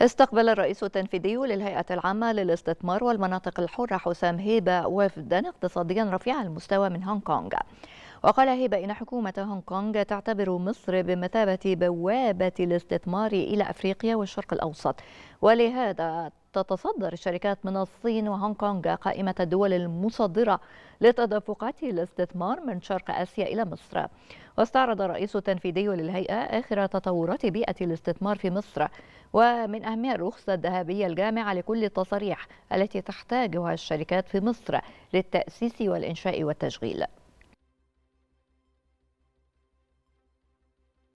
استقبل الرئيس التنفيذي للهيئة العامة للاستثمار والمناطق الحرة حسام هيبة وفدا اقتصاديا رفيع المستوى من هونغ كونغ وقال هيبة إن حكومة هونغ كونغ تعتبر مصر بمثابة بوابة الاستثمار إلى أفريقيا والشرق الأوسط ولهذا تتصدر الشركات من الصين وهونغ كونغ قائمة الدول المصدرة لتدفقات الاستثمار من شرق آسيا إلى مصر واستعرض الرئيس التنفيذي للهيئة آخر تطورات بيئة الاستثمار في مصر ومن أهمها الرخصة الذهبية الجامعة لكل التصاريح التي تحتاجها الشركات في مصر للتأسيس والإنشاء والتشغيل